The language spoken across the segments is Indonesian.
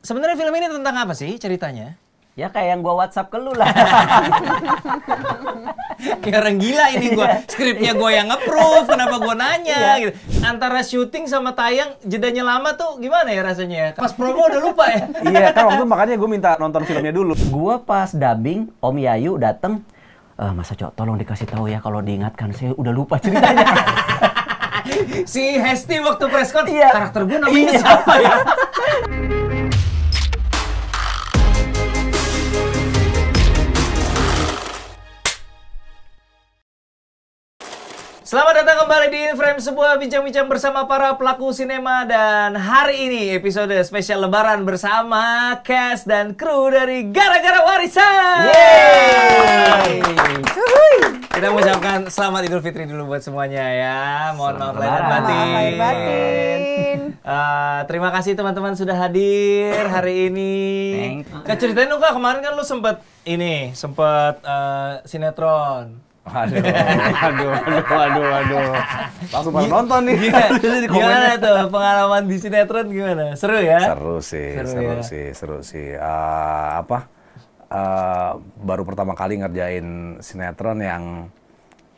Sebenarnya film ini tentang apa sih ceritanya? Ya kayak yang gua WhatsApp ke lu lah. kayak orang gila ini gua. Iya. Skripnya gua yang approve, kenapa gua nanya iya. gitu. Antara syuting sama tayang jedanya lama tuh gimana ya rasanya? Ya? Pas promo udah lupa ya. iya, kan waktu makanya gua minta nonton filmnya dulu. Gua pas dubbing Om Yayu dateng Uh, masa cok tolong dikasih tahu ya kalau diingatkan. Saya udah lupa ceritanya. si Hesti waktu preskon, iya. karakter gue namanya iya. siapa ya? Selamat datang kembali di Inframe sebuah bincang-bincang bersama para pelaku sinema dan hari ini episode spesial lebaran bersama cast dan kru dari Gara-Gara Warisan. Yeay. Kita mengucapkan selamat Idul Fitri dulu buat semuanya ya. Mohon maaf lahir batin. batin. Uh, terima kasih teman-teman sudah hadir hari ini. Keceritain dong kak kemarin kan lu sempet ini sempet uh, sinetron. Aduh, aduh, aduh, aduh, aduh. Langsung pada nonton nih. Gimana, gimana tuh pengalaman di sinetron gimana? Seru ya? Seru sih, seru, seru ya? sih, seru sih. Uh, apa? Uh, baru pertama kali ngerjain sinetron yang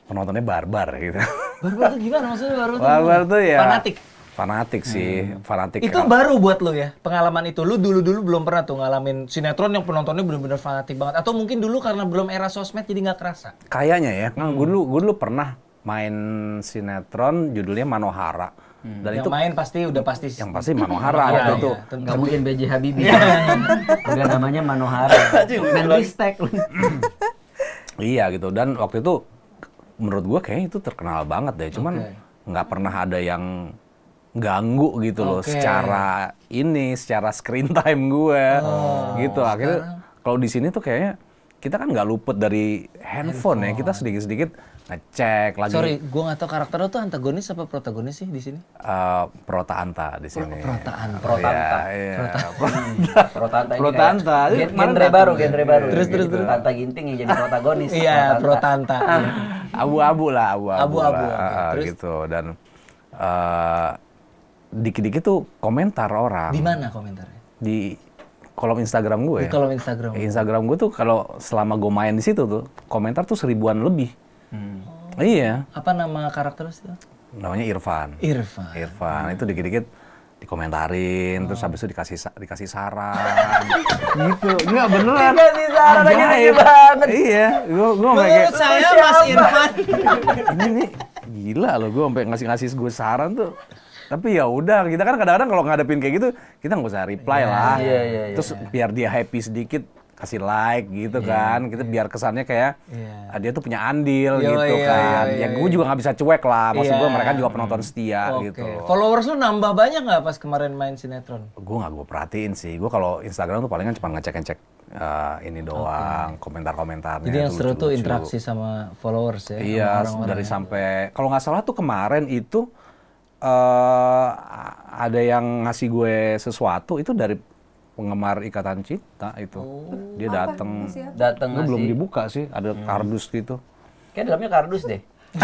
penontonnya barbar gitu. Barbar tuh gimana maksudnya barbar tuh? Barbar tuh ya. Fanatik Fanatik sih, hmm. fanatik. Itu baru buat lo ya, pengalaman itu. lo dulu-dulu belum pernah tuh ngalamin sinetron yang penontonnya bener-bener fanatik banget. Atau mungkin dulu karena belum era sosmed jadi nggak kerasa? Kayaknya ya. Kan hmm. Gue dulu, gue dulu pernah main sinetron judulnya Manohara. Hmm. Dan yang itu main pasti udah pasti yang pasti Manohara ya, itu. Ya, Gak mungkin BJ Habibie. Iya. udah namanya Manohara. main listek. iya gitu. Dan waktu itu menurut gue kayaknya itu terkenal banget deh. Cuman nggak pernah ada yang ganggu gitu loh okay. secara ini secara screen time gue oh, gitu akhirnya kalau di sini tuh kayaknya kita kan nggak luput dari handphone, handphone ya kita sedikit sedikit ngecek lagi sorry gue nggak tahu karakter lo tuh antagonis apa protagonis sih di sini uh, eh, prota anta di sini prota anta prota anta yeah, yeah. prota anta prota anta genre baru genre baru terus terus gitu. terus anta ginting yang jadi protagonis iya prota anta abu-abu lah abu-abu abu-abu ah, gitu dan eh, dikit-dikit tuh komentar orang. Di mana komentarnya? Di kolom Instagram gue. Di ya. kolom Instagram. Eh, Instagram gue tuh kalau selama gue main di situ tuh komentar tuh seribuan lebih. Hmm. Oh. Iya. Apa nama karakter itu? Namanya Irfan. Irfan. Irfan hmm. itu dikit-dikit dikomentarin, oh. terus habis itu dikasih dikasih saran. gitu. nggak beneran. Dikasih saran aja gitu banget. Iya, gua gua kayak saya Mas Irfan. ini gila loh gue sampai ngasih-ngasih gue saran tuh tapi ya udah kita kan kadang-kadang kalau ngadepin kayak gitu kita nggak usah reply yeah, lah yeah, yeah, iya. terus yeah. biar dia happy sedikit kasih like gitu yeah, kan kita yeah. biar kesannya kayak yeah. Iya. dia tuh punya andil Yo, gitu yeah, kan yeah, ya gue juga nggak bisa cuek lah maksud yeah. gue iya. mereka juga penonton setia okay. gitu followers lu nambah banyak nggak pas kemarin main sinetron gue nggak gue perhatiin sih gue kalau Instagram tuh palingan cuma ngecek ngecek uh, ini doang okay. komentar-komentarnya. Jadi yang seru tuh interaksi sama followers ya. Iya, dari sampai kalau nggak salah tuh kemarin itu uh, ada yang ngasih gue sesuatu itu dari penggemar ikatan cinta itu oh. dia datang datang belum dibuka sih ada hmm. kardus gitu kayak dalamnya kardus deh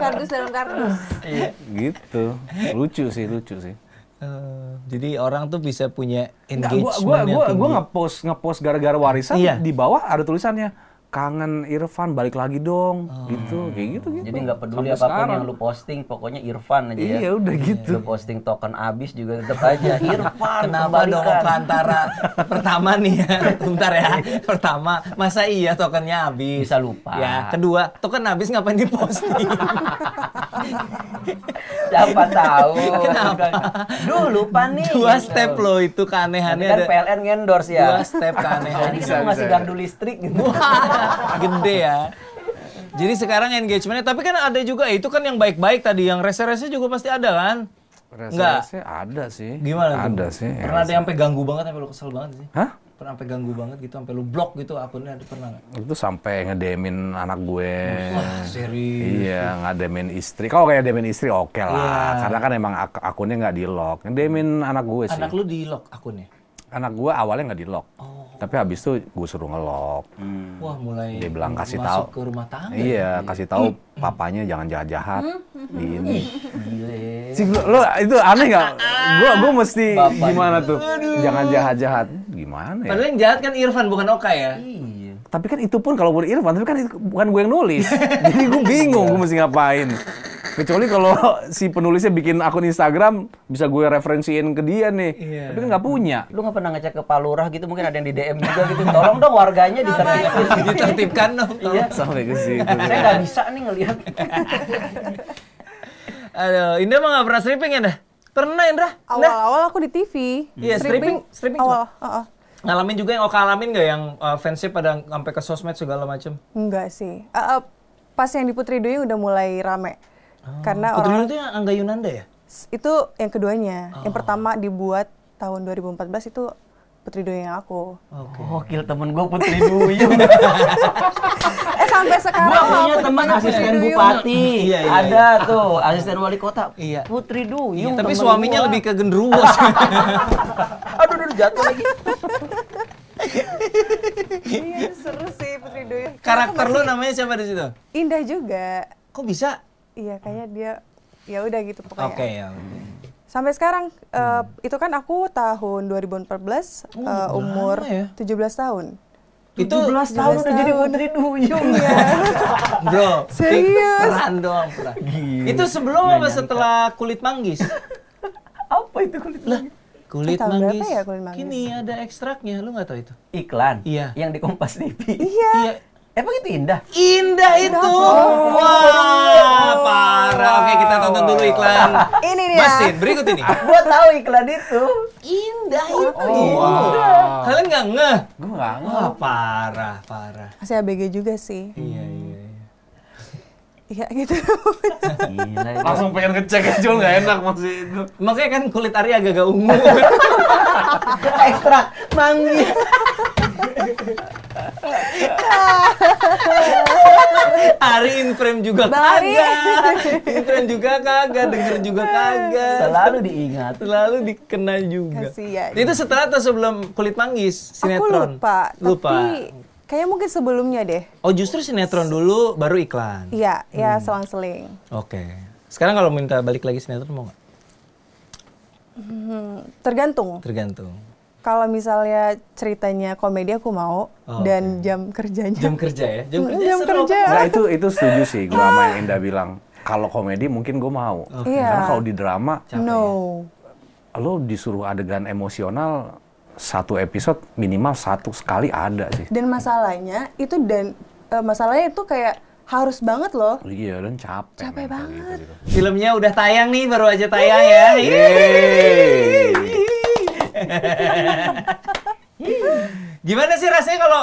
kardus dalam kardus iya. gitu lucu sih lucu sih eh, jadi orang tuh bisa punya engagement nah, gua, gua, gua, gua ngepost ngepost gara-gara warisan iya. di bawah ada tulisannya kangen Irfan balik lagi dong oh. gitu kayak gitu gitu jadi nggak peduli Sampai apapun sekarang. yang lu posting pokoknya Irfan aja ya. iya ya. udah iya. gitu lu posting token abis juga tetap aja Irfan kenapa dong perantara kan. pertama nih ya bentar ya iya. pertama masa iya tokennya abis bisa lupa ya kedua token abis ngapain diposting siapa tahu kenapa dulu lupa nih dua step lo itu keanehannya kan ada PLN endorse ya dua step keanehan Ini kan masih bisa. gardu listrik gitu Gede ya. Jadi sekarang engagementnya, tapi kan ada juga itu kan yang baik-baik tadi, yang rese-rese juga pasti ada kan? Rese-rese ada sih. Gimana Ada sih. Pernah ada yang sampai ganggu banget, sampai lu kesel banget sih? Hah? Pernah sampai ganggu banget gitu, sampai lu blok gitu akunnya ada pernah nggak? Itu sampai ngedemin anak gue. Wah, serius. Iya, ngedemin istri. Kalau kayak demin istri oke lah, iya. karena kan emang akunnya nggak di lock. Ngedemin anak gue sih. Anak lu di lock akunnya? Anak gue awalnya nggak di lock. Oh tapi habis itu gue suruh ngelok hmm. wah mulai dia bilang kasih tahu ke rumah tangga iya ya? kasih tahu hmm. papanya jangan jahat jahat hmm. di ini sih lo itu aneh nggak gue gue mesti Bapak gimana itu. tuh Aduh. jangan jahat jahat gimana ya padahal yang jahat kan Irfan bukan Oka ya iya. tapi kan itu pun kalau buat Irfan tapi kan itu bukan gue yang nulis jadi gue bingung gue mesti ngapain Kecuali kalau si penulisnya bikin akun Instagram, bisa gue referensiin ke dia nih. Yeah. Tapi kan nggak punya. Lu nggak pernah ngecek ke Pak Lurah gitu, mungkin ada yang di DM juga gitu. Tolong dong warganya ditertibkan. ditertibkan dong. Iya. Sampai ke situ. Saya nggak bisa nih ngelihat. Aduh, Indra mah nggak pernah stripping ya, Indah? Pernah, Indra? Nah. Awal-awal aku di TV. Iya, yeah, stripping. Stripping, awal. Uh -uh. Ngalamin juga yang oka oh, ngalamin nggak yang uh, fansnya pada sampai ke sosmed segala macem? Enggak sih. Uh, uh, pas yang di Putri Duyung udah mulai rame. Oh, Karena orang itu yang Angga Yunanda ya? Itu yang keduanya. Oh. Yang pertama dibuat tahun 2014 itu Putri Duyung aku. Oke. Okay. Oh, Gokil kill temen gue Putri Duyung. eh sampai sekarang gue punya teman asisten Duyung. bupati. iya, iya, Ada iya. tuh asisten wali kota. Iya. Putri iya, Duyung. Iya, tapi suaminya gua. lebih ke genderuwo. aduh, aduh jatuh lagi. iya, seru sih Putri Duyung. Karakter lu namanya siapa di situ? Indah juga. Kok bisa? iya kayaknya dia ya udah gitu pokoknya oke okay, ya sampai sekarang hmm. itu kan aku tahun 2014 oh, uh, umur ya? 17 tahun itu 17 tahun udah jadi putri duyung ya. Bro, serius. Peran doang peran. Itu sebelum apa setelah kulit manggis? apa itu kulit lah, Kulit manggis. Ya kulit manggis? Kini ada ekstraknya, lu nggak tahu itu? Iklan. Iya. Yang di Kompas TV. iya. iya. Emang itu indah? Indah itu. Oh. Wah, oh, oh, oh, parah. Oke, kita tonton dulu iklan. ini nih. Mastin, berikut ini. Gua tahu iklan itu. Indah oh, itu. Oh, wow. Kalian nggak ngeh? Gua nggak ngeh. Wah, parah, parah. Masih ABG juga sih. Iya, iya. Iya, iya gitu. Gila, Langsung pengen ngecek aja nggak iya. enak masih itu. Makanya kan kulit Ari agak-agak ungu. Ekstrak manggis. Ari in frame juga kagak. In frame juga kagak, denger juga kagak. Selalu diingat. Selalu dikenal juga. Kasian. Itu setelah atau sebelum kulit manggis sinetron? Aku lupa. Lupa. Tapi Kayaknya mungkin sebelumnya deh. Oh justru sinetron dulu baru iklan? Iya, iya hmm. ya selang-seling. Oke. Sekarang kalau minta balik lagi sinetron mau nggak? Hmm, tergantung. Tergantung kalau misalnya ceritanya komedi aku mau oh, dan okay. jam kerjanya jam kerja ya jam mm, kerja, jam kerja. Nah, itu itu setuju sih gue sama yang Indah bilang kalau komedi mungkin gue mau okay. Iya. yeah. karena kalau di drama no ya? lo disuruh adegan emosional satu episode minimal satu sekali ada sih dan masalahnya itu dan uh, masalahnya itu kayak harus banget loh. Iya, dan capek. Capek gitu banget. Gitu, gitu. Filmnya udah tayang nih, baru aja tayang ya. Yeay. ya. Yeay gimana sih rasanya kalau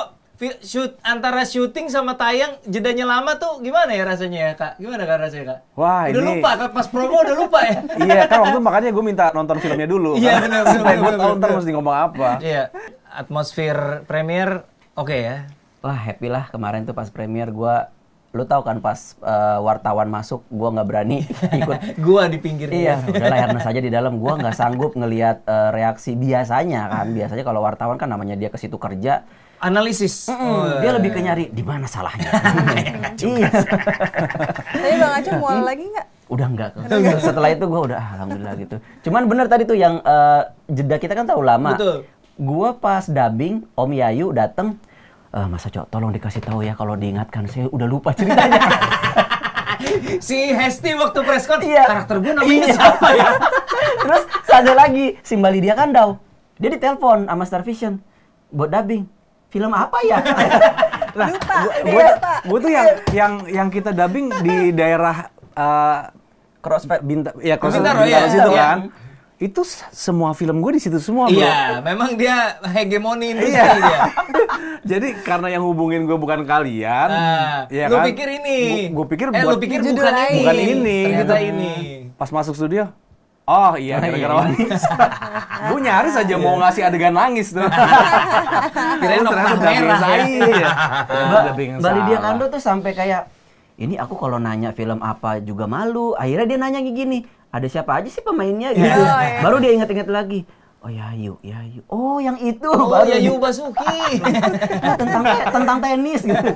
shoot antara syuting sama tayang jedanya lama tuh gimana ya rasanya ya kak? Gimana kak rasanya kak? Wah udah ini... lupa kak pas promo udah lupa ya? iya kan waktu makanya gue minta nonton filmnya dulu. Iya kan. benar benar. Supaya tahu mesti ngomong apa. Iya atmosfer premier oke okay ya? Wah happy lah kemarin tuh pas premier gue lu tau kan pas uh, wartawan masuk gua nggak berani ikut gua di pinggir iya udah layarnya saja di dalam gua nggak sanggup ngelihat uh, reaksi biasanya kan ah. biasanya kalau wartawan kan namanya dia ke situ kerja analisis. Mm -mm. Oh. Iya, dia iya, lebih iya. ke nyari di mana salahnya. Iya. Tapi Bang aja mau lagi nggak? Udah nggak. Setelah itu gua udah ah, alhamdulillah gitu. Cuman bener tadi tuh yang uh, jeda kita kan tahu lama. Betul. Gue pas dubbing Om Yayu dateng uh, Mas Aco tolong dikasih tahu ya kalau diingatkan saya udah lupa ceritanya. si Hesti waktu preskon iya. karakter gue namanya iya. siapa ya? Terus ada lagi si Mbak Lydia Kandau. Dia ditelepon sama Star Vision buat dubbing. Film apa ya? nah, Gue gue tuh yang yang yang kita dubbing di daerah uh, Crossfire Bintaro ya Crossfire Bintaro, Bintaro, Bintaro, Bintaro, Bintaro, itu semua film gue di situ semua bro. Iya, memang dia hegemoni iya. industri iya. dia. Jadi karena yang hubungin gue bukan kalian, uh, ya lu kan? pikir ini, gue pikir eh, buat, lu pikir bukan, bukan ini, bukan ini, gitu. ini. Pas masuk studio, Oh iya, oh, iya. gara-gara gue nyaris aja iya. mau ngasih adegan nangis tuh. Kirain ternyata merah ya. dari dia Kando tuh sampai kayak ini aku kalau nanya film apa juga malu. Akhirnya dia nanya gini, ada siapa aja sih pemainnya iya. gitu. Yeah, oh, yeah. Baru dia ingat-ingat lagi. Oh Yayu, Yayu. Oh yang itu. Oh baru Yayu Basuki. nah, tentang tentang tenis gitu.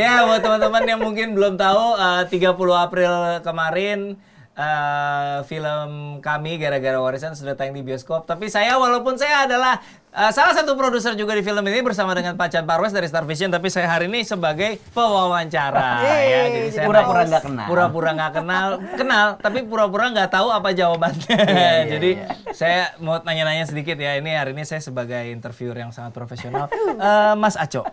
ya buat teman-teman yang mungkin belum tahu eh, uh, 30 April kemarin uh, film kami gara-gara warisan sudah tayang di bioskop. Tapi saya walaupun saya adalah uh, salah satu produser juga di film ini bersama dengan Pak Chan Parwes dari Star Vision, tapi saya hari ini sebagai pewawancara. Yeay, ya, jadi saya pura-pura nggak kenal. Pura-pura nggak kenal, kenal, tapi pura-pura nggak tahu apa jawabannya. Yeah, iya, yeah, jadi yeah saya mau nanya-nanya sedikit ya. Ini hari ini saya sebagai interviewer yang sangat profesional. Uh, Mas Aco.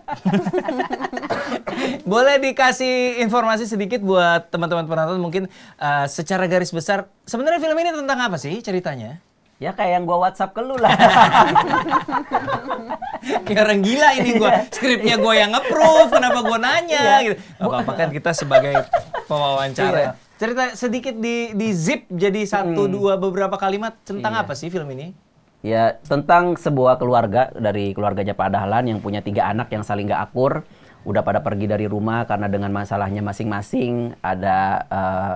Boleh dikasih informasi sedikit buat teman-teman penonton mungkin uh, secara garis besar sebenarnya film ini tentang apa sih ceritanya? Ya kayak yang gua WhatsApp ke lu lah. kayak orang gila ini gua. Iya. Skripnya gua yang nge kenapa gua nanya iya. gitu. Apa-apa kan kita sebagai pewawancara. Iya. Cerita sedikit di di zip jadi satu hmm. dua beberapa kalimat tentang iya. apa sih film ini? Ya, tentang sebuah keluarga dari keluarganya Pak Dahlan yang punya tiga anak yang saling gak akur, udah pada pergi dari rumah karena dengan masalahnya masing-masing, ada uh,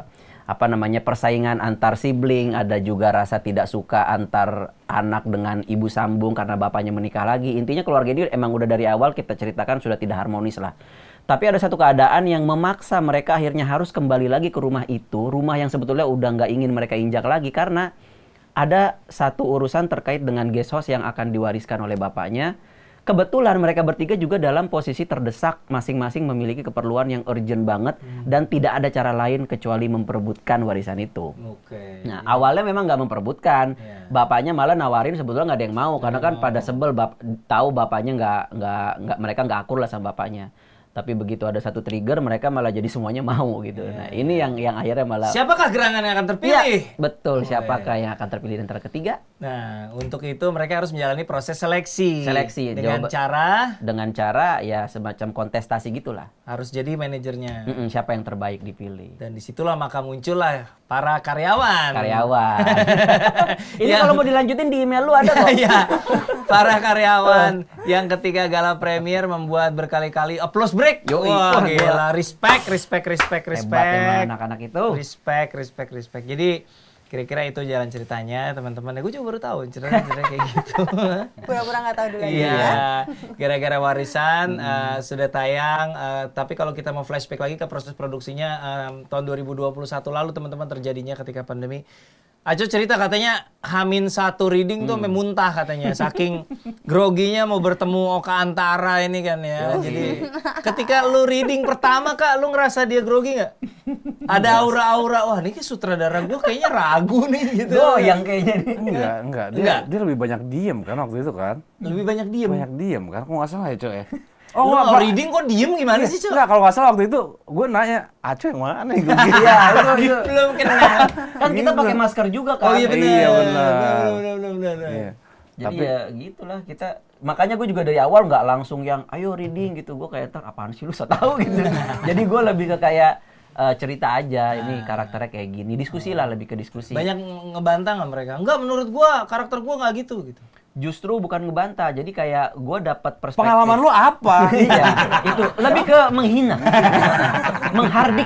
apa namanya persaingan antar sibling, ada juga rasa tidak suka antar anak dengan ibu sambung karena bapaknya menikah lagi. Intinya keluarga ini emang udah dari awal kita ceritakan sudah tidak harmonis lah. Tapi ada satu keadaan yang memaksa mereka akhirnya harus kembali lagi ke rumah itu, rumah yang sebetulnya udah nggak ingin mereka injak lagi karena ada satu urusan terkait dengan guest house yang akan diwariskan oleh bapaknya. Kebetulan mereka bertiga juga dalam posisi terdesak masing-masing memiliki keperluan yang urgent banget hmm. dan tidak ada cara lain kecuali memperebutkan warisan itu. Okay. Nah yeah. awalnya memang nggak memperebutkan, yeah. bapaknya malah nawarin sebetulnya nggak ada yang mau yeah, karena kan iya. pada sebel bap tahu bapaknya nggak nggak nggak mereka nggak akur lah sama bapaknya tapi begitu ada satu trigger mereka malah jadi semuanya mau gitu. Yeah. Nah, iya, ini iya. yang yang akhirnya malah Siapakah gerangan yang akan terpilih? Ya, betul, oh, siapakah yeah. yang akan terpilih antara ketiga? Nah, untuk itu mereka harus menjalani proses seleksi. Seleksi dengan Jawab, cara dengan cara ya semacam kontestasi gitulah. Harus jadi manajernya. Mm -mm, siapa yang terbaik dipilih. Dan disitulah maka muncullah para karyawan. Karyawan. ini ya. kalau mau dilanjutin di email lu ada kok. ya, para karyawan yang ketika gala premier membuat berkali-kali aplaus break. Yo, Wah, gila. Respect, respect, respect, respect. Hebat anak-anak itu. Respect, respect, respect. Jadi kira-kira itu jalan ceritanya teman-teman. Gue juga baru tahu cerita-cerita kayak gitu. Pura-pura nggak tahu dulu Iya, gara-gara warisan hmm. uh, sudah tayang. Uh, tapi kalau kita mau flashback lagi ke proses produksinya um, tahun 2021 lalu teman-teman terjadinya ketika pandemi. Aco cerita katanya Hamin satu reading hmm. tuh memuntah katanya saking groginya mau bertemu Oka Antara ini kan ya. Jadi ketika lu reading pertama Kak, lu ngerasa dia grogi nggak? Ada aura-aura wah ini sutradara gue kayaknya ragu lagu nih gitu. Oh, yang kayaknya nih. Enggak, enggak. Dia, enggak. dia lebih banyak diem kan waktu itu kan. Lebih banyak diem. Banyak diem kan. Aku nggak salah ya, Cok ya. Oh, lu apa? reading kok diem gimana iya, sih, Cok? Enggak, kalau nggak salah waktu itu gue nanya, Acu ah, yang mana Iya, itu, Belum kenal. Kan kita pakai masker juga kan. Oh iya benar. Iya benar. Benar, benar, benar. Iya. Jadi Tapi, ya gitulah kita makanya gue juga dari awal nggak langsung yang ayo reading gitu gue kayak ter apaan sih lu so tau gitu jadi gue lebih ke kayak uh, cerita aja nah. ini ah. karakternya kayak gini diskusi lah lebih ke diskusi banyak ngebantah nggak mereka nggak menurut gua karakter gua nggak gitu gitu justru bukan ngebantah jadi kayak gue dapat perspektif pengalaman lu apa iya itu lebih ke menghina menghardik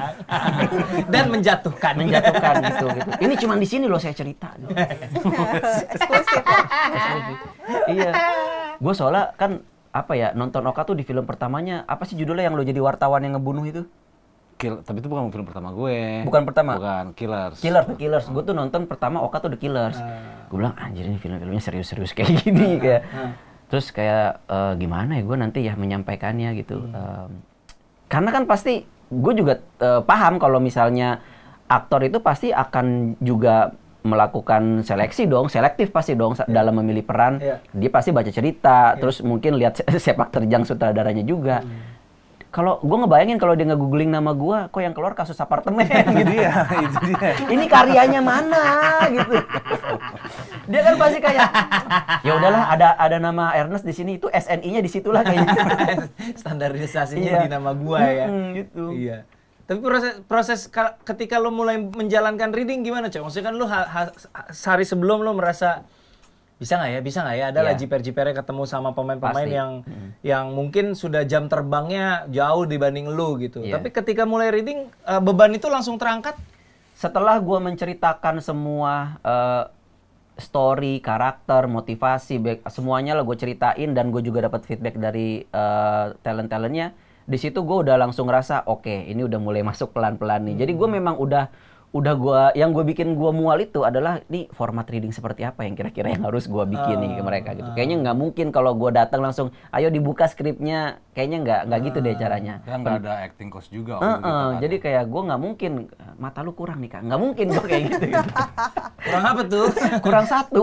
dan menjatuhkan menjatuhkan gitu gitu ini cuma di sini loh saya cerita gitu. iya gue soalnya kan apa ya nonton Oka tuh di film pertamanya apa sih judulnya yang lo jadi wartawan yang ngebunuh itu Kill, tapi itu bukan film pertama gue. Bukan pertama. Bukan Killers. Killers, killer. Killers. Gue tuh nonton pertama Oka tuh The Killers. Uh. Ah. Gue bilang anjir ini film-filmnya serius-serius kayak gini uh. kayak. Uh. Terus kayak uh, gimana ya gue nanti ya menyampaikannya gitu. Hmm. Um, karena kan pasti gue juga uh, paham kalau misalnya aktor itu pasti akan juga melakukan seleksi dong, selektif pasti dong yeah. dalam memilih peran. Yeah. Dia pasti baca cerita, yeah. terus mungkin lihat sepak terjang sutradaranya juga. Hmm kalau gue ngebayangin kalau dia nggak googling nama gue, kok yang keluar kasus apartemen gitu ya. Ini karyanya mana gitu. Dia kan pasti kayak ya udahlah ada ada nama Ernest di sini itu SNI-nya di situlah kayaknya. Gitu. Standarisasinya iya. di nama gue ya. gitu. Iya. Tapi proses proses ketika lo mulai menjalankan reading gimana, Cok? Maksudnya kan lo ha, ha, sehari sebelum lo merasa bisa nggak ya bisa nggak ya ada yeah. lah iya. jiper jipernya ketemu sama pemain-pemain yang mm. yang mungkin sudah jam terbangnya jauh dibanding lu gitu yeah. tapi ketika mulai reading uh, beban itu langsung terangkat setelah gue menceritakan semua uh, story karakter motivasi back, semuanya lah gue ceritain dan gue juga dapat feedback dari uh, eh, talent talentnya di situ gue udah langsung ngerasa oke okay, ini udah mulai masuk pelan-pelan nih mm. jadi gue hmm. memang udah udah gua yang gue bikin gua mual itu adalah ini format reading seperti apa yang kira-kira yang harus gua bikin uh, nih ke ah, mereka gitu. Ah. Kayaknya nggak mungkin kalau gua datang langsung ayo dibuka skripnya, kayaknya nggak nggak uh, gitu deh ah, caranya. Kan nggak ada acting cost juga. Uh, uh, gitu, Jadi kan. kayak gua nggak mungkin mata lu kurang nih kak, nggak mungkin gua kayak gitu. gitu. kurang apa tuh? kurang satu.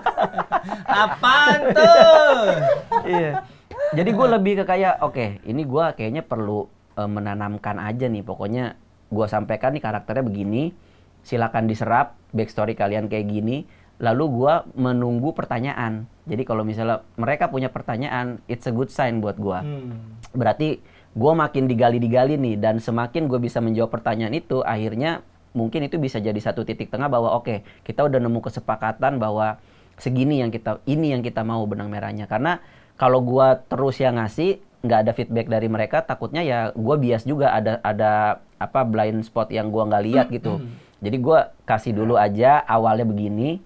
Apaan tuh? iya. Jadi gue lebih ke kayak oke, okay, ini gua kayaknya perlu eh, menanamkan aja nih pokoknya gue sampaikan nih karakternya begini, silakan diserap backstory kalian kayak gini. Lalu gue menunggu pertanyaan. Jadi kalau misalnya mereka punya pertanyaan, it's a good sign buat gue. Hmm. Berarti gue makin digali-digali nih dan semakin gue bisa menjawab pertanyaan itu, akhirnya mungkin itu bisa jadi satu titik tengah bahwa oke okay, kita udah nemu kesepakatan bahwa segini yang kita ini yang kita mau benang merahnya karena kalau gue terus yang ngasih nggak ada feedback dari mereka takutnya ya gue bias juga ada ada apa blind spot yang gua nggak lihat gitu. Hmm. Jadi gua kasih dulu ya. aja awalnya begini,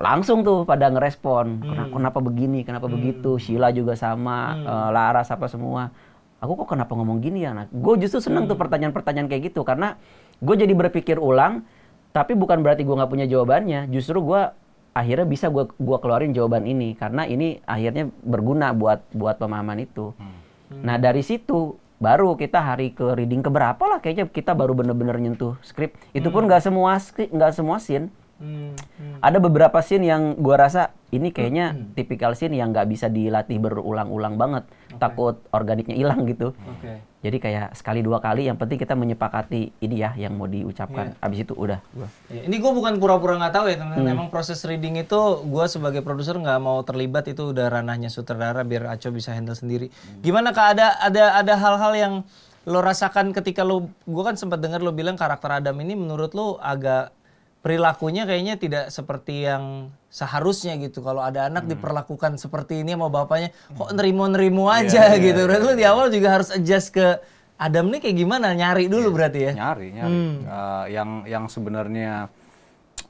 langsung tuh pada ngerespon. Kenapa, hmm. kenapa begini, kenapa hmm. begitu? Sheila juga sama, uh, Laras apa semua. Aku kok kenapa ngomong gini ya? Nah, gue justru seneng tuh pertanyaan-pertanyaan kayak gitu karena gue jadi berpikir ulang. Tapi bukan berarti gue nggak punya jawabannya. Justru gue akhirnya bisa gue gua keluarin jawaban ini karena ini akhirnya berguna buat buat pemahaman itu. Nah dari situ baru kita hari ke reading ke berapa lah kayaknya kita baru bener-bener nyentuh skrip itu pun hmm. nggak hmm. semua nggak semua scene Hmm, hmm. Ada beberapa scene yang gua rasa ini kayaknya hmm. hmm. tipikal scene yang nggak bisa dilatih berulang-ulang banget, okay. takut organiknya hilang gitu. Okay. Jadi kayak sekali dua kali, yang penting kita menyepakati ini ya yang mau diucapkan. Yeah. Abis itu udah. Yeah. Ini gue bukan pura-pura nggak -pura tahu ya teman-teman. Hmm. Emang proses reading itu gue sebagai produser nggak mau terlibat itu udah ranahnya sutradara biar Aco bisa handle sendiri. Hmm. Gimana kak ada ada ada hal-hal yang lo rasakan ketika lo gue kan sempat dengar lo bilang karakter Adam ini menurut lo agak perilakunya kayaknya tidak seperti yang seharusnya gitu kalau ada anak hmm. diperlakukan seperti ini sama bapaknya kok hmm. nerimo-nerimo iya, aja yeah, gitu yeah, berarti yeah, di awal juga harus adjust ke Adam nih kayak gimana nyari dulu yeah. berarti ya nyari nyari hmm. uh, yang yang sebenarnya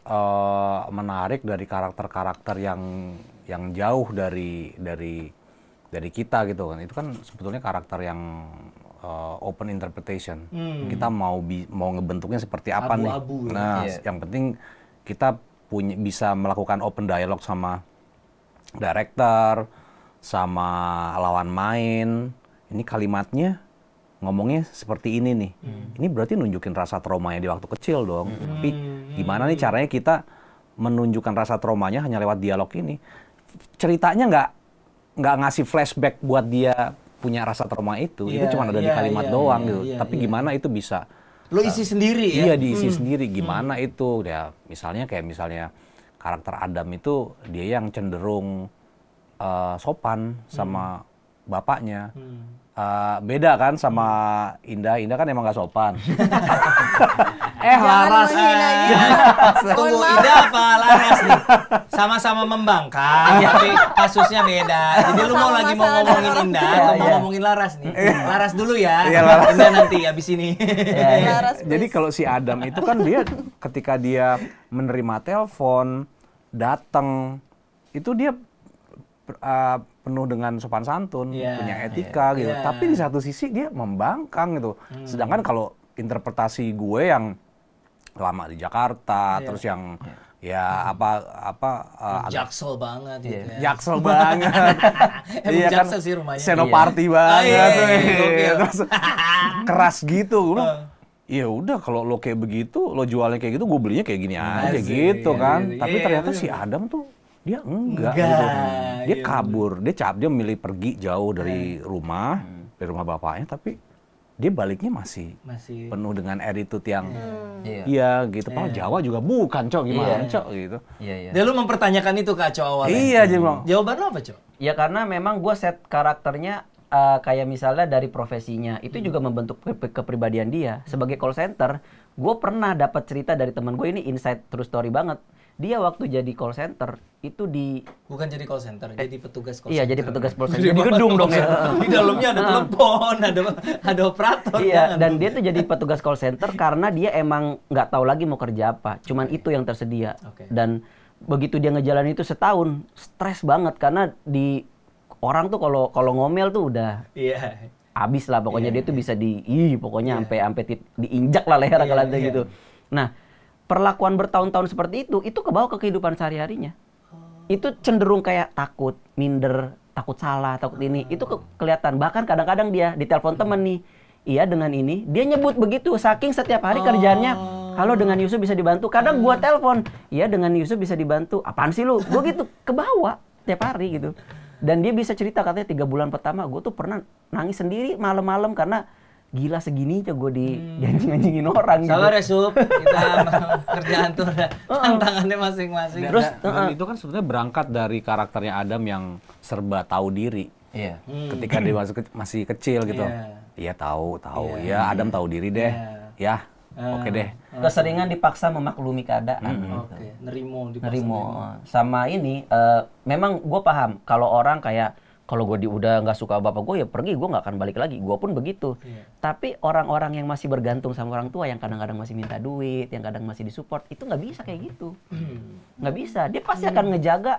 uh, menarik dari karakter-karakter yang yang jauh dari dari dari kita gitu kan itu kan sebetulnya karakter yang uh, open interpretation. Hmm. Kita mau bi mau ngebentuknya seperti apa Abu -abu, nih? Kan? Nah, iya. yang penting kita punya bisa melakukan open dialog sama director, sama lawan main. Ini kalimatnya ngomongnya seperti ini nih. Hmm. Ini berarti nunjukin rasa trauma yang di waktu kecil dong. Hmm. Tapi hmm. gimana nih caranya kita menunjukkan rasa traumanya hanya lewat dialog ini? Ceritanya nggak nggak ngasih flashback buat dia punya rasa trauma itu yeah, itu iya, cuma ada yeah, di iya, kalimat yeah, doang yeah, gitu yeah, tapi yeah. gimana itu bisa lo isi eh, sendiri ya iya diisi hmm. sendiri hmm. gimana hmm. itu ya misalnya kayak misalnya karakter Adam itu dia yang cenderung uh, sopan sama hmm. bapaknya hmm. Uh, beda kan sama Indah Indah kan emang gak sopan Eh Jangan Laras. Eh. Tunggu Ida apa Laras nih? Sama-sama membangkang, iya. tapi kasusnya beda. Jadi lu mau lagi mau ngomongin Indah atau mau iya, iya. ngomongin Laras nih? Laras dulu ya. Iya, Laras. Indah nanti abis ini. Jadi kalau si Adam itu kan dia ketika dia menerima telepon, datang itu dia uh, penuh dengan sopan santun, yeah, punya etika yeah, gitu. Yeah. Tapi di satu sisi dia membangkang gitu. Hmm. Sedangkan kalau interpretasi gue yang lama di Jakarta, yeah. terus yang iya. ya apa apa uh, jaksel banget iya. gitu yeah. ya. Jaksel banget. iya kan. Jaksel sih rumahnya. Senoparty iya. Ah, banget. Oh, iya, iya, iya. terus keras gitu. Gue Iya ah. udah kalau lo kayak begitu, lo jualnya kayak gitu, gue belinya kayak gini aja Asik, gitu iya, kan. Iya, Tapi iya, ternyata iya. si Adam tuh dia enggak, enggak gitu. Dia iya, kabur, dia cap, dia milih pergi jauh dari rumah, hmm. dari rumah bapaknya tapi dia baliknya masih, masih penuh dengan attitude yang iya yeah. yeah. gitu. Padahal yeah. Iya. Jawa juga bukan, Cok. Gimana, yeah. Cok gitu. Iya, yeah, Yeah. lu mempertanyakan itu ke cowok. awalnya. Iya, jadi hmm. Jawaban lu apa, Cok? Ya karena memang gue set karakternya uh, kayak misalnya dari profesinya itu hmm. juga membentuk ke kepribadian dia sebagai call center gue pernah dapat cerita dari temen gue ini insight true story banget dia waktu jadi call center itu di bukan jadi call center, eh, jadi petugas call iya, center. Iya, jadi petugas call center. Di gedung dong ya. Di dalamnya ada telepon, ada ada operator. Iya, kan. dan dia tuh jadi petugas call center karena dia emang nggak tahu lagi mau kerja apa. Cuman okay. itu yang tersedia. Okay. Dan begitu dia ngejalan itu setahun, stres banget karena di orang tuh kalau kalau ngomel tuh udah Iya. Yeah. Abis lah pokoknya yeah. dia tuh iya. bisa di ih pokoknya iya. sampai yeah. sampai diinjak lah leher yeah, lantai iya. yeah. gitu. Nah, perlakuan bertahun-tahun seperti itu itu kebawa ke kehidupan sehari-harinya. Oh. Itu cenderung kayak takut, minder, takut salah, takut ini. Hmm. Itu ke kelihatan. Bahkan kadang-kadang dia ditelepon temen hmm. nih, iya dengan ini, dia nyebut begitu saking setiap hari kerjanya. kalau oh. dengan Yusuf bisa dibantu. Kadang gua hmm. telepon, iya dengan Yusuf bisa dibantu. Apaan sih lu? Gua gitu kebawa tiap hari gitu. Dan dia bisa cerita katanya tiga bulan pertama gue tuh pernah nangis sendiri malam-malam karena gila segini gue di hmm. anjing-anjingin orang gitu. Sabar ya sup, kita kerjaan tuh tantangannya masing-masing terus itu kan sebenarnya berangkat dari karakternya Adam yang serba tahu diri iya. Hmm. ketika dia masih, ke masih kecil gitu iya yeah. tahu tahu yeah. ya iya, Adam tahu diri deh yeah. ya Uh, Oke deh. Keseringan dipaksa memaklumi keadaan. Mm -hmm. Oke. Okay. Nerimo. Nerimo. Sama ini, uh, memang gue paham kalau orang kayak kalau gue udah nggak suka bapak gue ya pergi gue nggak akan balik lagi gue pun begitu yeah. tapi orang-orang yang masih bergantung sama orang tua yang kadang-kadang masih minta duit yang kadang masih disupport itu nggak bisa kayak gitu hmm. nggak hmm. bisa dia pasti hmm. akan ngejaga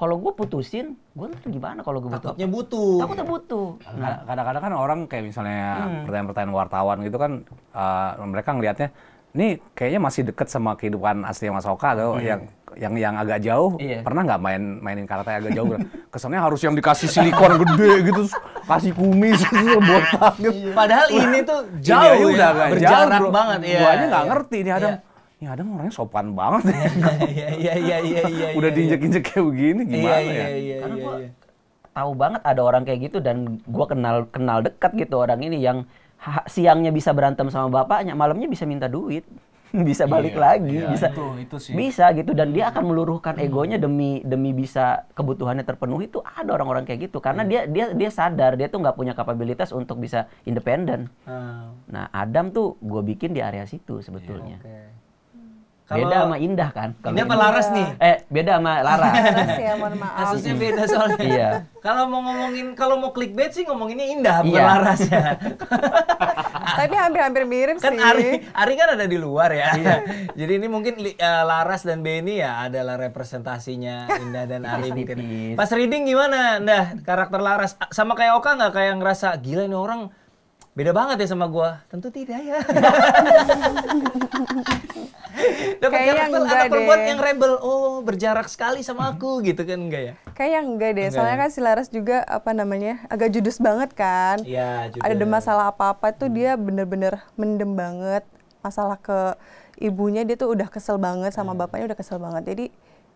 kalau gue putusin, gue ntar gimana kalau gue butuh? Takutnya butuh. Takutnya butuh. kadang nah. Kadang-kadang kan orang kayak misalnya hmm. pertanyaan-pertanyaan wartawan gitu kan, uh, mereka ngelihatnya, ini kayaknya masih deket sama kehidupan asli Mas Oka, tuh hmm. yang yang yang agak jauh iya. pernah nggak main mainin karate agak jauh kesannya harus yang dikasih silikon gede gitu kasih kumis botak gitu iya. padahal ini tuh iya jauh ini udah ya, kan, berjarak jauh, banget ya gua aja nggak iya. ngerti ini ada ini ada orangnya sopan banget ya iya iya iya iya udah diinjek-injek kayak begini gimana iya, ya? iya, ya karena gua tahu banget ada orang kayak gitu dan gua kenal kenal dekat gitu orang ini yang siangnya bisa berantem sama bapaknya malamnya bisa minta duit bisa iya, balik iya, lagi, iya, bisa itu, itu sih. bisa gitu dan dia akan hmm. meluruhkan hmm. egonya demi demi bisa kebutuhannya terpenuhi itu ada orang-orang kayak gitu karena hmm. dia dia dia sadar dia tuh nggak punya kapabilitas untuk bisa independen. Hmm. Nah Adam tuh gue bikin di area situ sebetulnya. Yeah, okay. beda sama Indah kan? Kalo indah sama Laras nih. Eh, beda sama Laras. Iya, ya, Kasusnya beda soalnya. iya. Kalau mau ngomongin kalau mau clickbait sih ngomonginnya Indah bukan iya. Laras ya. Tapi hampir-hampir mirip kan sih. Kan Ari, Ari kan ada di luar ya. Iya. Jadi ini mungkin uh, Laras dan Beni ya adalah representasinya Indah dan Ari mungkin. Pas reading gimana? Nah, karakter Laras sama kayak Oka nggak kayak ngerasa gila ini orang beda banget ya sama gua? Tentu tidak ya. dapat karakter anak perempuan yang rebel oh berjarak sekali sama aku gitu kan enggak ya kayak enggak deh enggak soalnya ya? kan si Laras juga apa namanya agak judes banget kan Iya, judes. ada masalah apa apa tuh hmm. dia bener-bener mendem banget masalah ke ibunya dia tuh udah kesel banget sama hmm. bapaknya udah kesel banget jadi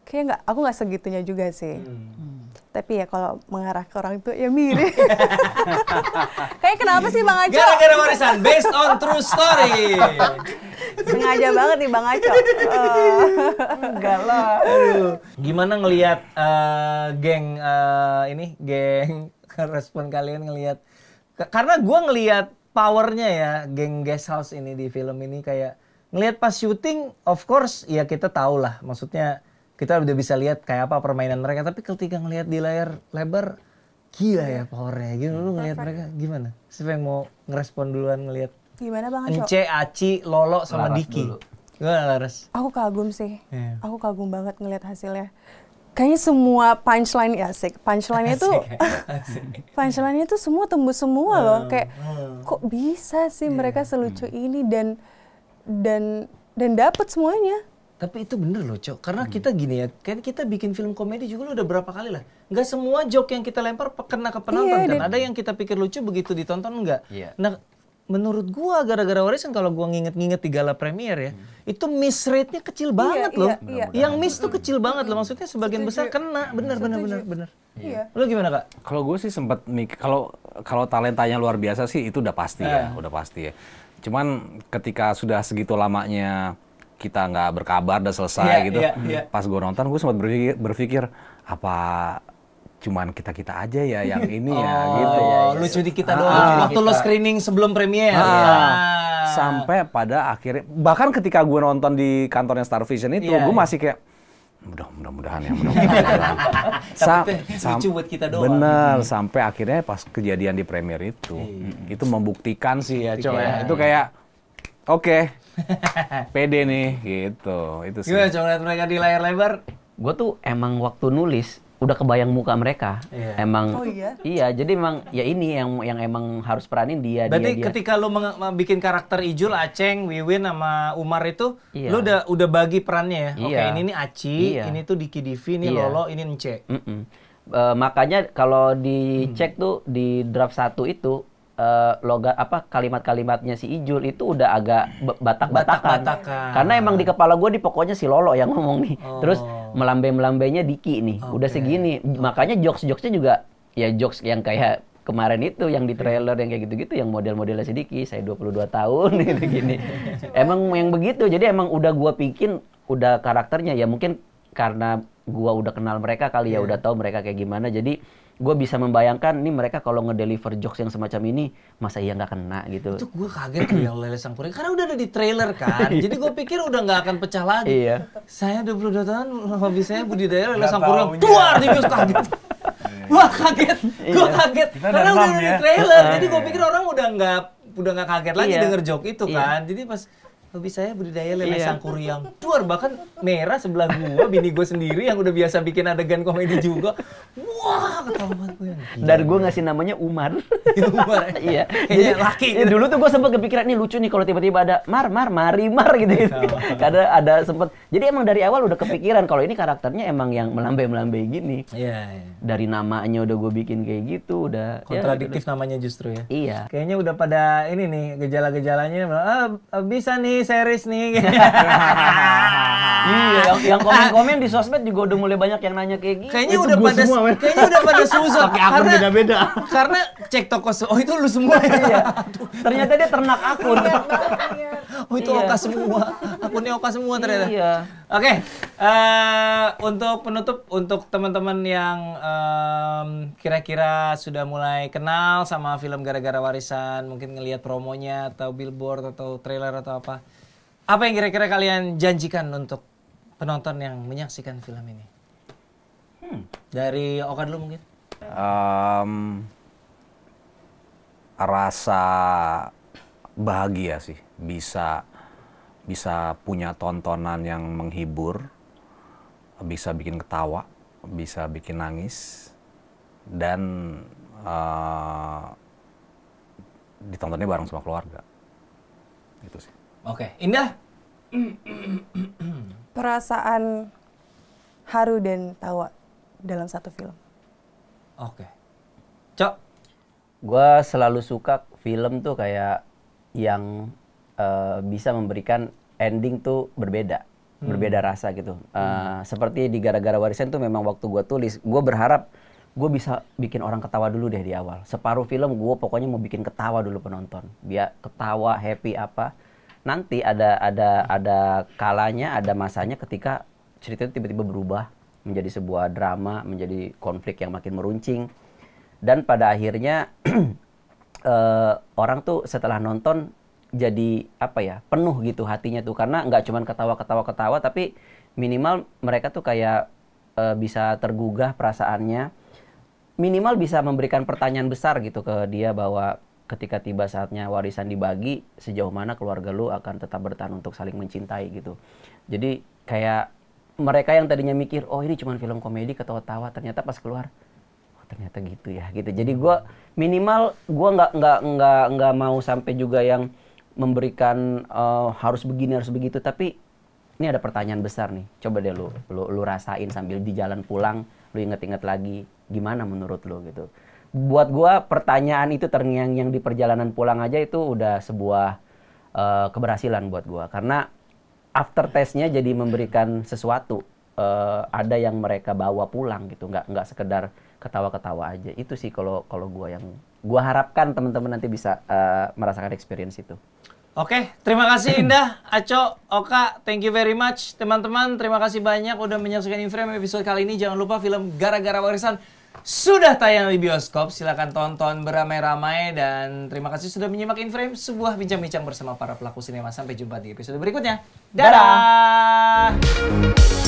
kayak nggak aku nggak segitunya juga sih hmm. tapi ya kalau mengarah ke orang itu ya mirip kayak kenapa sih bang Aco gara-gara warisan based on true story sengaja banget nih bang Aco enggak lah gimana ngelihat uh, geng uh, ini geng respon kalian ngelihat karena gue ngelihat powernya ya geng guest house ini di film ini kayak ngelihat pas syuting of course ya kita tahu lah maksudnya kita udah bisa lihat kayak apa permainan mereka tapi ketika ngelihat di layar lebar gila ya powernya gitu lu ngelihat mereka gimana siapa yang mau ngerespon duluan ngelihat gimana bang Ence Aci Lolo sama Laras Diki dulu. gimana Laras aku kagum sih yeah. aku kagum banget ngelihat hasilnya kayaknya semua punchline ya asik punchline itu punchline itu semua tembus semua loh oh, kayak oh. kok bisa sih yeah. mereka selucu hmm. ini dan dan dan dapat semuanya tapi itu bener loh, Cok. Karena hmm. kita gini ya, kan kita bikin film komedi juga udah berapa kali lah. Nggak semua joke yang kita lempar kena ke penonton yeah, kan. Ada yang kita pikir lucu begitu ditonton enggak. Yeah. Nah, menurut gua gara-gara warisan kalau gua nginget-nginget di gala premier ya, hmm. itu miss rate-nya kecil iya, banget yeah, loh. Yeah. Yang miss tuh kecil hmm. banget loh. Maksudnya sebagian Setuju. besar kena. Hmm. Bener, Setuju. bener, bener, bener. Iya. Lu gimana, Kak? Kalau gue sih sempat mikir kalau kalau talentanya luar biasa sih itu udah pasti ya, eh. ya, udah pasti ya. Cuman ketika sudah segitu lamanya kita nggak berkabar dan selesai yeah, gitu. Yeah, yeah. Pas gue nonton gue sempat berpikir, berpikir apa cuman kita kita aja ya yang ini oh, ya gitu ya, oh, ya. Lucu di kita ah, doang. waktu kita. lo screening sebelum premier. Ah, ah. Sampai pada akhirnya bahkan ketika gue nonton di kantornya Star Vision itu yeah, gue yeah. masih kayak mudah mudah-mudahan ya mudah-mudahan ya. sam, lucu buat kita doang bener hmm. sampai akhirnya pas kejadian di premier itu hmm. itu membuktikan sih ya coy ya. itu kayak oke okay, Pede nih gitu. Itu sih. Gimana coba lihat mereka di layar lebar? Gue tuh emang waktu nulis udah kebayang muka mereka. Yeah. Emang oh, iya? iya, jadi emang ya ini yang yang emang harus peranin dia Berarti dia, dia. ketika lu bikin karakter Ijul, Aceng, Wiwin sama Umar itu iya. lu udah udah bagi perannya ya. Iya. Oke, okay, ini nih Aci, iya. ini tuh Diki Divi, ini iya. Lolo, ini Nce. Mm Uh, makanya kalau dicek hmm. tuh di draft satu itu uh, eh, logat apa kalimat-kalimatnya si Ijul itu udah agak batak-batakan. Karena emang di kepala gue di pokoknya si Lolo yang ngomong nih. Oh. Terus melambe-melambenya Diki nih. Okay. Udah segini. Makanya jokes-jokesnya juga ya jokes yang kayak kemarin itu yang di trailer yang kayak gitu-gitu yang model-modelnya sedikit saya 22 tahun gitu gini. emang yang begitu. Jadi emang udah gua bikin udah karakternya ya mungkin karena gua udah kenal mereka kali ya iya. udah tahu mereka kayak gimana. Jadi gue bisa membayangkan nih mereka kalau ngedeliver jokes yang semacam ini masa iya nggak kena gitu itu gue kaget ya Lele Sangkuri karena udah ada di trailer kan jadi gue pikir udah nggak akan pecah lagi iya. saya dua puluh dua tahun hobi saya budidaya Lele Sangkuri keluar di bioskop kaget Wah iya. kaget, gue kaget. Karena udah ada di ya. trailer, jadi gue iya. pikir orang udah nggak udah nggak kaget lagi iya. denger joke itu kan. Jadi pas hobi saya budidaya lele iya. sangkuriang. yang luar bahkan merah sebelah gua bini gua sendiri yang udah biasa bikin adegan komedi juga wah ketahuan ya. dan gua ngasih namanya Umar Umar iya jadi laki Ya, dulu tuh gua sempat kepikiran nih lucu nih kalau tiba-tiba ada Mar Mar Mari Mar gitu gitu karena ada sempat jadi emang dari awal udah kepikiran kalau ini karakternya emang yang melambai melambai gini iya iya. dari namanya udah gua bikin kayak gitu udah ya, kontradiktif ya, namanya justru ya iya kayaknya udah pada ini nih gejala-gejalanya ah, ah bisa nih series nih. iya, yang, yang komen-komen di sosmed juga udah mulai banyak yang nanya kayak gini. Gitu. Kayaknya udah pada semua, men. kayaknya udah pada susah. Pakai akun beda-beda. Karena cek toko oh itu lu semua ya. Iya. Ternyata dia ternak akun. Iya. Iya. oh itu iya. Oka semua. Akunnya Oka semua ternyata. Iya. Oke. Okay. Uh, eh, untuk penutup untuk teman-teman yang um, kira-kira sudah mulai kenal sama film gara-gara warisan, mungkin ngelihat promonya atau billboard atau trailer atau apa apa yang kira-kira kalian janjikan untuk penonton yang menyaksikan film ini? Hmm. Dari Oka dulu mungkin. Um, rasa bahagia sih bisa bisa punya tontonan yang menghibur, bisa bikin ketawa, bisa bikin nangis, dan uh, ditontonnya bareng sama keluarga. Itu sih. Oke, okay. Indah. Perasaan haru dan tawa dalam satu film. Oke. Okay. Cok. Gue selalu suka film tuh kayak yang uh, bisa memberikan ending tuh berbeda. Hmm. Berbeda rasa gitu. Uh, hmm. Eh, seperti di Gara-Gara Warisan tuh memang waktu gue tulis, gue berharap gue bisa bikin orang ketawa dulu deh di awal. Separuh film gue pokoknya mau bikin ketawa dulu penonton. Biar ketawa, happy apa nanti ada ada ada kalanya ada masanya ketika cerita itu tiba-tiba berubah menjadi sebuah drama menjadi konflik yang makin meruncing dan pada akhirnya uh, orang tuh setelah nonton jadi apa ya penuh gitu hatinya tuh karena nggak cuma ketawa ketawa ketawa tapi minimal mereka tuh kayak uh, bisa tergugah perasaannya minimal bisa memberikan pertanyaan besar gitu ke dia bahwa ketika tiba saatnya warisan dibagi sejauh mana keluarga lu akan tetap bertahan untuk saling mencintai gitu jadi kayak mereka yang tadinya mikir oh ini cuma film komedi ketawa-tawa ternyata pas keluar oh, ternyata gitu ya gitu jadi gue minimal gue nggak nggak nggak nggak mau sampai juga yang memberikan uh, harus begini harus begitu tapi ini ada pertanyaan besar nih coba deh lu lu, lu rasain sambil di jalan pulang lu inget-inget lagi gimana menurut lu gitu buat gua pertanyaan itu terngiang yang di perjalanan pulang aja itu udah sebuah uh, keberhasilan buat gua karena after testnya jadi memberikan sesuatu uh, ada yang mereka bawa pulang gitu nggak nggak sekedar ketawa-ketawa aja itu sih kalau kalau gua yang gua harapkan teman-teman nanti bisa uh, merasakan experience itu Oke, okay, terima kasih Indah, Aco, Oka, thank you very much. Teman-teman, terima kasih banyak udah menyaksikan Inframe episode kali ini. Jangan lupa film Gara-Gara Warisan sudah tayang di bioskop. Silahkan tonton beramai-ramai dan terima kasih sudah menyimak Inframe sebuah bincang-bincang bersama para pelaku sinema. Sampai jumpa di episode berikutnya. Dadah! Dadah.